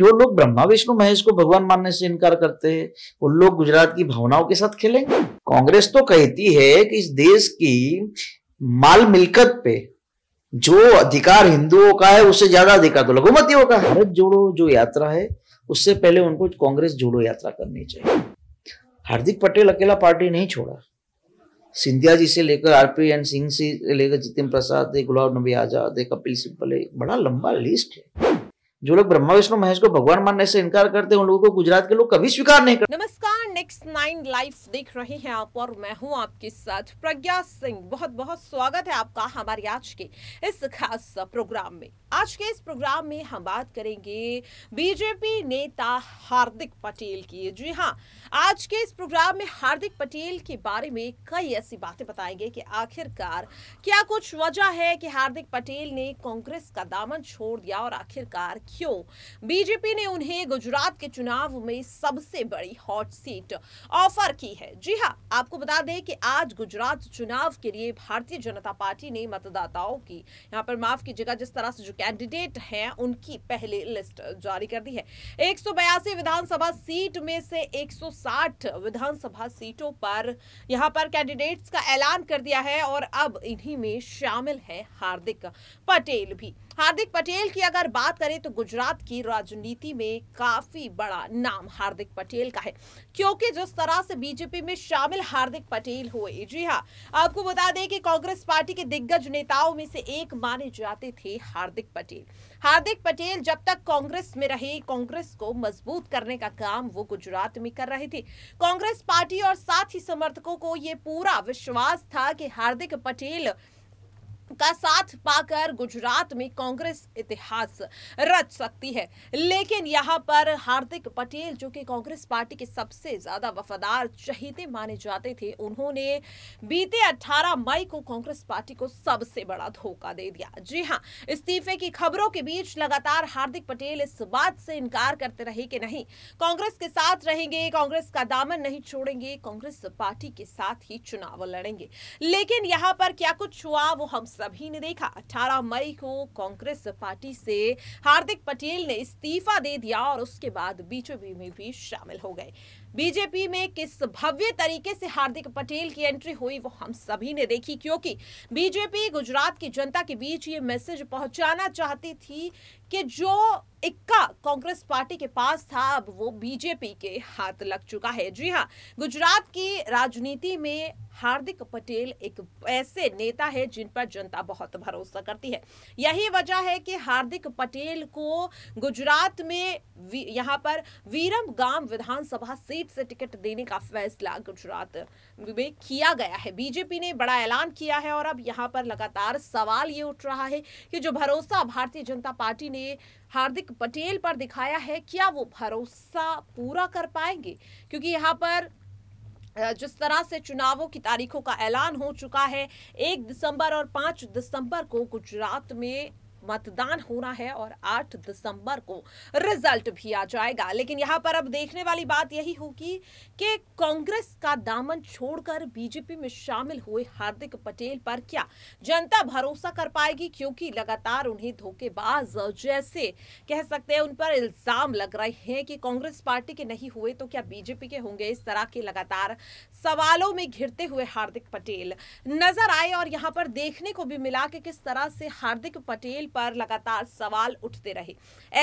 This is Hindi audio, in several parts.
जो लोग ब्रह्मा विष्णु महेश को भगवान मानने से इनकार करते हैं वो लोग गुजरात की भावनाओं के साथ खेलेंगे कांग्रेस तो कहती है कि इस देश की माल मिलकत पे जो अधिकार हिंदुओं का है उससे ज्यादा अधिकार तो लघुमतियों का है भारत जोड़ो जो यात्रा है उससे पहले उनको कांग्रेस जोड़ो यात्रा करनी चाहिए हार्दिक पटेल अकेला पार्टी नहीं छोड़ा सिंधिया जी से लेकर आर पी एन सिंह से लेकर जितिन प्रसाद है गुलाब नबी आजाद है कपिल सिब्बल है बड़ा लंबा लिस्ट है जो लोग ब्रह्मा विष्णु महेश को भगवान मानने से इनकार करते हैं उन लोगों को गुजरात के लोग कभी स्वीकार नहीं करते नमस्कार नेक्स्ट नाइन लाइफ देख रहे हैं आप और मैं हूं आपके साथ प्रज्ञा सिंह बहुत बहुत स्वागत है आपका हमारे आज के इस खास प्रोग्राम में आज के इस प्रोग्राम में हम बात करेंगे बीजेपी नेता हार्दिक पटेल की जी हाँ आज के इस प्रोग्राम में हार्दिक पटेल के बारे में कई ऐसी बातें बताएंगे कि आखिरकार क्या कुछ वजह है कि हार्दिक पटेल ने कांग्रेस का दामन छोड़ दिया और आखिरकार क्यों बीजेपी ने उन्हें गुजरात के चुनाव में सबसे बड़ी हॉट सीट ऑफर की है जी हाँ आपको बता दें कि आज गुजरात चुनाव के लिए भारतीय जनता पार्टी ने मतदाताओं की यहाँ पर माफ कीजिएगा जिस तरह से जो कैंडिडेट हैं उनकी पहली लिस्ट जारी कर दी है एक विधानसभा सीट में से एक विधानसभा सीटों पर यहाँ पर कैंडिडेट्स का ऐलान कर दिया है और अब इन्हीं में शामिल है हार्दिक पटेल भी हार्दिक पटेल की अगर बात करें तो गुजरात की राजनीति में काफी बड़ा नाम हार्दिक पटेल का है क्योंकि जिस तरह से बीजेपी में शामिल हार्दिक पटेल हुए जी हाँ आपको बता दें कि कांग्रेस पार्टी के दिग्गज नेताओं में से एक माने जाते थे हार्दिक पटेल हार्दिक पटेल जब तक कांग्रेस में रहे कांग्रेस को मजबूत करने का काम वो गुजरात में कर रहे थे कांग्रेस पार्टी और साथ ही समर्थकों को ये पूरा विश्वास था कि हार्दिक पटेल का साथ पाकर गुजरात में कांग्रेस इतिहास रच सकती है लेकिन यहाँ पर हार्दिक पटेल जो कि कांग्रेस पार्टी के सबसे ज्यादा वफादार चहीते माने जाते थे उन्होंने बीते 18 मई को कांग्रेस पार्टी को सबसे बड़ा धोखा दे दिया जी हाँ इस्तीफे की खबरों के बीच लगातार हार्दिक पटेल इस बात से इनकार करते रहे कि नहीं कांग्रेस के साथ रहेंगे कांग्रेस का दामन नहीं छोड़ेंगे कांग्रेस पार्टी के साथ ही चुनाव लड़ेंगे लेकिन यहाँ पर क्या कुछ हुआ वो हम सभी ने देखा 18 मई को कांग्रेस पार्टी से हार्दिक पटेल ने इस्तीफा दे दिया और उसके बाद बीजेपी में भी शामिल हो गए बीजेपी में किस भव्य तरीके से हार्दिक पटेल की एंट्री हुई वो हम सभी ने देखी क्योंकि बीजेपी गुजरात की जनता के बीच ये मैसेज पहुंचाना चाहती थी कि जो इक्का कांग्रेस पार्टी के पास था अब वो बीजेपी के हाथ लग चुका है जी हाँ गुजरात की राजनीति में हार्दिक पटेल एक ऐसे नेता है जिन पर जनता बहुत भरोसा करती है यही वजह है कि हार्दिक पटेल को गुजरात में यहाँ पर वीरम गांव विधानसभा सीट से टिकट देने का फैसला गुजरात में किया गया है बीजेपी ने बड़ा ऐलान किया है और अब यहाँ पर लगातार सवाल ये उठ रहा है कि जो भरोसा भारतीय जनता पार्टी ने हार्दिक पटेल पर दिखाया है क्या वो भरोसा पूरा कर पाएंगे क्योंकि यहाँ पर जिस तरह से चुनावों की तारीखों का ऐलान हो चुका है एक दिसंबर और पाँच दिसंबर को गुजरात में मतदान होना है और 8 दिसंबर को रिजल्ट भी आ जाएगा लेकिन यहां पर अब देखने वाली बात यही होगी कि कांग्रेस का दामन छोड़कर बीजेपी में शामिल हुए हार्दिक पटेल पर क्या जनता भरोसा कर पाएगी क्योंकि लगातार उन्हें धोखेबाज जैसे कह सकते हैं उन पर इल्जाम लग रहे हैं कि कांग्रेस पार्टी के नहीं हुए तो क्या बीजेपी के होंगे इस तरह के लगातार सवालों में घिरते हुए हार्दिक पटेल नजर आए और यहां पर देखने को भी मिला कि किस तरह से हार्दिक पटेल पर लगातार सवाल उठते रहे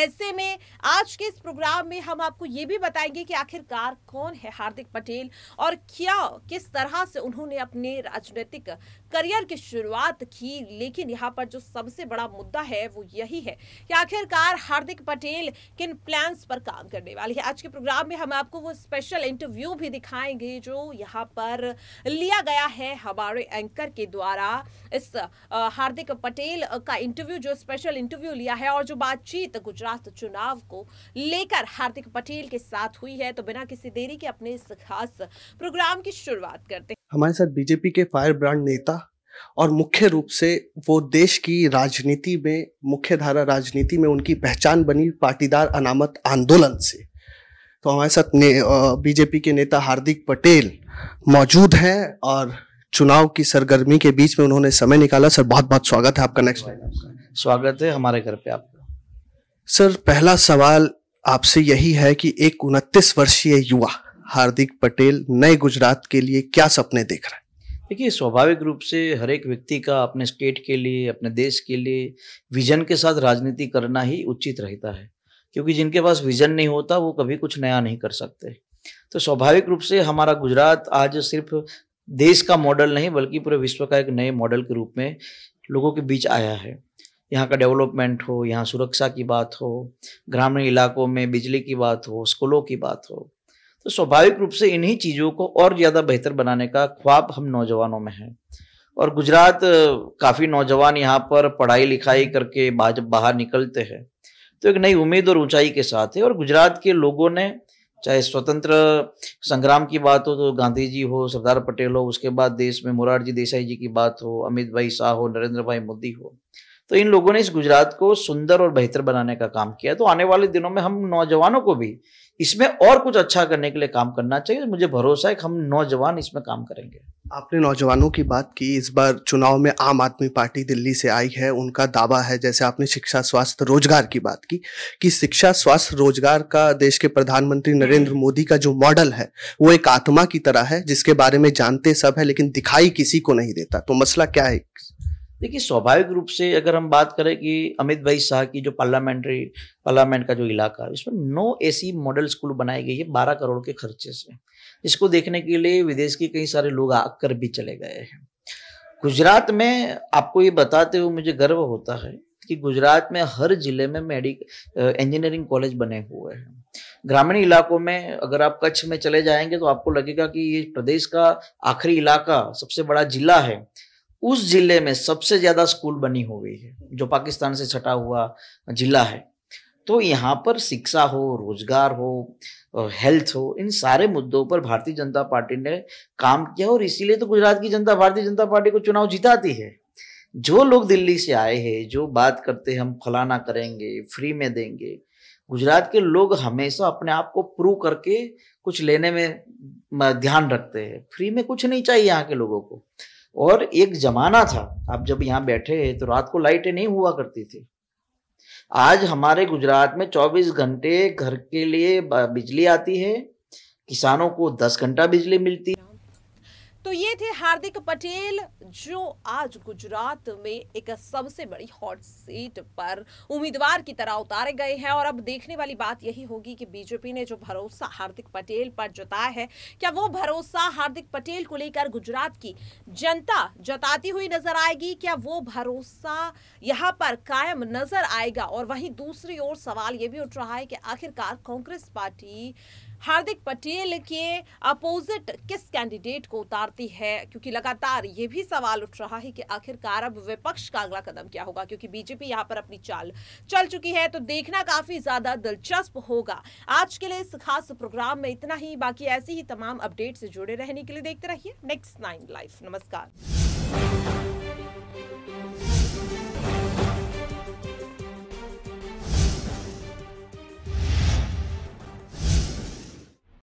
ऐसे में आज के इस प्रोग्राम में हम आपको ये भी बताएंगे कि आखिरकार कौन है हार्दिक पटेल और क्या किस तरह से उन्होंने अपने राजनीतिक करियर की शुरुआत की लेकिन यहाँ पर जो सबसे बड़ा मुद्दा है वो यही है कि आखिरकार हार्दिक पटेल किन प्लान्स पर काम करने वाले हैं आज के प्रोग्राम में हम आपको वो स्पेशल इंटरव्यू भी दिखाएंगे जो यहाँ पर लिया गया है हमारे एंकर के द्वारा इस हार्दिक पटेल का इंटरव्यू जो स्पेशल इंटरव्यू लिया है और जो बातचीत गुजरात चुनाव को लेकर हार्दिक पटेल के साथ हुई है तो बिना किसी देरी के अपने इस खास प्रोग्राम की शुरुआत करते हैं हमारे साथ बीजेपी के फायर ब्रांड नेता और मुख्य रूप से वो देश की राजनीति में मुख्य धारा राजनीति में उनकी पहचान बनी पाटीदार अनामत आंदोलन से तो हमारे साथ ने, बीजेपी के नेता हार्दिक पटेल मौजूद हैं और चुनाव की सरगर्मी के बीच में उन्होंने समय निकाला सर बहुत बहुत स्वागत है आपका नेक्स्ट स्वागत है हमारे घर पे आपका सर पहला सवाल आपसे यही है कि एक उनतीस वर्षीय युवा हार्दिक पटेल नए गुजरात के लिए क्या सपने देख रहा है देखिए स्वाभाविक रूप से हर एक व्यक्ति का अपने स्टेट के लिए अपने देश के लिए विजन के साथ राजनीति करना ही उचित रहता है क्योंकि जिनके पास विजन नहीं होता वो कभी कुछ नया नहीं कर सकते तो स्वाभाविक रूप से हमारा गुजरात आज सिर्फ देश का मॉडल नहीं बल्कि पूरे विश्व का एक नए मॉडल के रूप में लोगों के बीच आया है यहाँ का डेवलपमेंट हो यहाँ सुरक्षा की बात हो ग्रामीण इलाकों में बिजली की बात हो स्कूलों की बात हो तो स्वाभाविक रूप से इन्हीं चीज़ों को और ज़्यादा बेहतर बनाने का ख्वाब हम नौजवानों में है और गुजरात काफ़ी नौजवान यहाँ पर पढ़ाई लिखाई करके बाहर निकलते हैं तो एक नई उम्मीद और ऊंचाई के साथ है और गुजरात के लोगों ने चाहे स्वतंत्र संग्राम की बात हो तो गांधी जी हो सरदार पटेल हो उसके बाद देश में मुरारजी देसाई जी की बात हो अमित भाई शाह हो नरेंद्र भाई मोदी हो तो इन लोगों ने इस गुजरात को सुंदर और बेहतर बनाने का काम किया तो आने वाले दिनों में हम नौजवानों को भी इसमें और कुछ अच्छा करने के लिए काम करना चाहिए तो मुझे भरोसा है कि हम नौजवान इसमें काम करेंगे आपने नौजवानों की बात की इस बार चुनाव में आम आदमी पार्टी दिल्ली से आई है उनका दावा है जैसे आपने शिक्षा स्वास्थ्य रोजगार की बात की कि शिक्षा स्वास्थ्य रोजगार का देश के प्रधानमंत्री नरेंद्र मोदी का जो मॉडल है वो एक आत्मा की तरह है जिसके बारे में जानते सब है लेकिन दिखाई किसी को नहीं देता तो मसला क्या है देखिए स्वाभाविक रूप से अगर हम बात करें कि अमित भाई शाह की जो पार्लियामेंट्री पार्लियामेंट का जो इलाका है इसमें नौ ऐसी मॉडल स्कूल बनाई गई है बारह करोड़ के खर्चे से इसको देखने के लिए विदेश के कई सारे लोग आकर भी चले गए हैं गुजरात में आपको ये बताते हुए मुझे गर्व होता है कि गुजरात में हर जिले में मेडिक इंजीनियरिंग कॉलेज बने हुए हैं ग्रामीण इलाकों में अगर आप कच्छ में चले जाएंगे तो आपको लगेगा कि ये प्रदेश का आखिरी इलाका सबसे बड़ा जिला है उस जिले में सबसे ज्यादा स्कूल बनी हो गई है जो पाकिस्तान से छटा हुआ जिला है तो यहाँ पर शिक्षा हो रोजगार हो हेल्थ हो इन सारे मुद्दों पर भारतीय जनता पार्टी ने काम किया और इसीलिए तो गुजरात की जनता भारतीय जनता पार्टी को चुनाव जिताती है जो लोग दिल्ली से आए हैं जो बात करते हैं हम फलाना करेंगे फ्री में देंगे गुजरात के लोग हमेशा अपने आप को प्रूव करके कुछ लेने में ध्यान रखते हैं फ्री में कुछ नहीं चाहिए यहाँ के लोगों को और एक जमाना था आप जब यहाँ बैठे तो रात को लाइटें नहीं हुआ करती थी आज हमारे गुजरात में 24 घंटे घर के लिए बिजली आती है किसानों को 10 घंटा बिजली मिलती है तो ये थे हार्दिक पटेल जो आज गुजरात में एक सबसे बड़ी हॉट सीट पर उम्मीदवार की तरह उतारे गए हैं और अब देखने वाली बात यही होगी कि बीजेपी ने जो भरोसा हार्दिक पटेल पर जताया है क्या वो भरोसा हार्दिक पटेल को लेकर गुजरात की जनता जताती हुई नजर आएगी क्या वो भरोसा यहाँ पर कायम नजर आएगा और वहीं दूसरी ओर सवाल ये भी उठ रहा है कि आखिरकार कांग्रेस पार्टी हार्दिक पटेल के अपोजिट किस कैंडिडेट को उतारती है क्योंकि लगातार ये भी सवाल उठ रहा है कि आखिरकार अब विपक्ष का अगला कदम क्या होगा क्योंकि बीजेपी यहाँ पर अपनी चाल चल चुकी है तो देखना काफी ज्यादा दिलचस्प होगा आज के लिए इस खास प्रोग्राम में इतना ही बाकी ऐसी ही तमाम अपडेट से जुड़े रहने के लिए देखते रहिए नेक्स्ट नाइन लाइफ नमस्कार